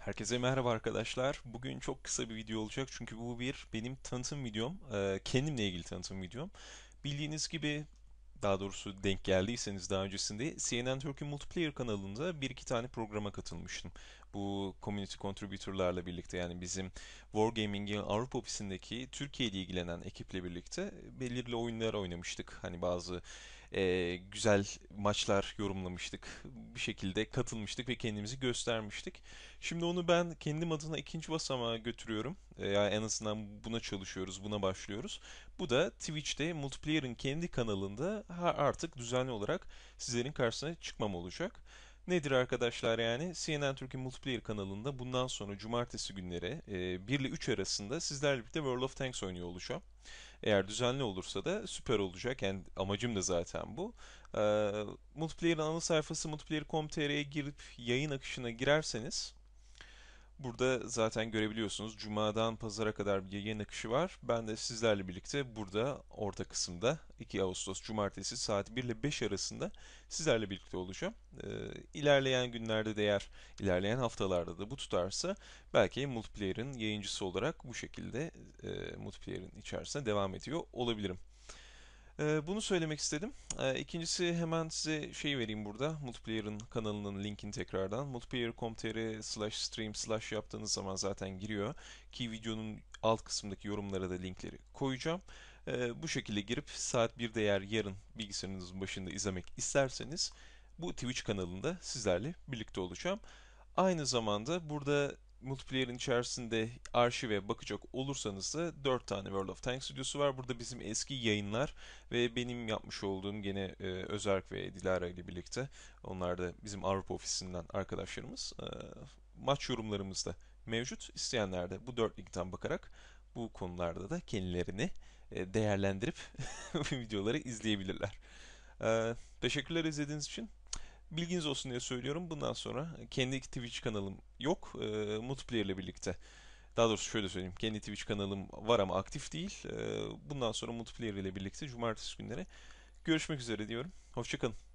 Herkese merhaba arkadaşlar. Bugün çok kısa bir video olacak çünkü bu bir benim tanıtım videom. E, kendimle ilgili tanıtım videom. Bildiğiniz gibi daha doğrusu denk geldiyseniz daha öncesinde CNN Turkey Multiplayer kanalında bir iki tane programa katılmıştım. Bu community contributorlarla birlikte yani bizim Wargaming'in Avrupa ofisindeki Türkiye ile ilgilenen ekiple birlikte belirli oyunlar oynamıştık. Hani bazı e, güzel maçlar yorumlamıştık. Bir şekilde katılmıştık ve kendimizi göstermiştik. Şimdi onu ben kendim adına ikinci basamağa götürüyorum. E, yani en azından buna çalışıyoruz, buna başlıyoruz. Bu da Twitch'te Multiplayer'ın kendi kanalında artık düzenli olarak sizlerin karşısına çıkmam olacak. Nedir arkadaşlar yani? CNN Türkiye Multiplayer kanalında bundan sonra cumartesi günleri e, 1 ile 3 arasında sizlerle birlikte World of Tanks oynuyor olacağım. Eğer düzenli olursa da süper olacak. Yani amacım da zaten bu. E, multiplayer ana sayfası multiplayer.com.tr'ye girip yayın akışına girerseniz Burada zaten görebiliyorsunuz Cuma'dan Pazar'a kadar bir yayın akışı var. Ben de sizlerle birlikte burada orta kısımda 2 Ağustos Cumartesi saat 1 ile 5 arasında sizlerle birlikte olacağım. Ee, ilerleyen günlerde de eğer ilerleyen haftalarda da bu tutarsa belki multiplayerin yayıncısı olarak bu şekilde e, multiplayer'ın içerisinde devam ediyor olabilirim. Ee, bunu söylemek istedim. Ee, ikincisi hemen size şey vereyim burada. Multiplayer'ın kanalının linkini tekrardan. Multiplayer.com.tr slash stream slash yaptığınız zaman zaten giriyor. Ki videonun alt kısımdaki yorumlara da linkleri koyacağım. Ee, bu şekilde girip saat 1'de eğer yarın bilgisayarınızın başında izlemek isterseniz bu Twitch kanalında sizlerle birlikte olacağım. Aynı zamanda burada multiplayer'in içerisinde arşive bakacak olursanız da 4 tane World of Tanks stüdyosu var. Burada bizim eski yayınlar ve benim yapmış olduğum gene e, Özerk ve Dilara ile birlikte onlar da bizim Avrupa ofisinden arkadaşlarımız e, maç da mevcut. İsteyenler de bu dörtlükten bakarak bu konularda da kendilerini e, değerlendirip videoları izleyebilirler. E, teşekkürler izlediğiniz için. Bilginiz olsun diye söylüyorum. Bundan sonra kendi Twitch kanalım yok. E, multiplayer ile birlikte. Daha doğrusu şöyle söyleyeyim. Kendi Twitch kanalım var ama aktif değil. E, bundan sonra multiplayer ile birlikte cumartesi günleri görüşmek üzere diyorum. Hoşçakalın.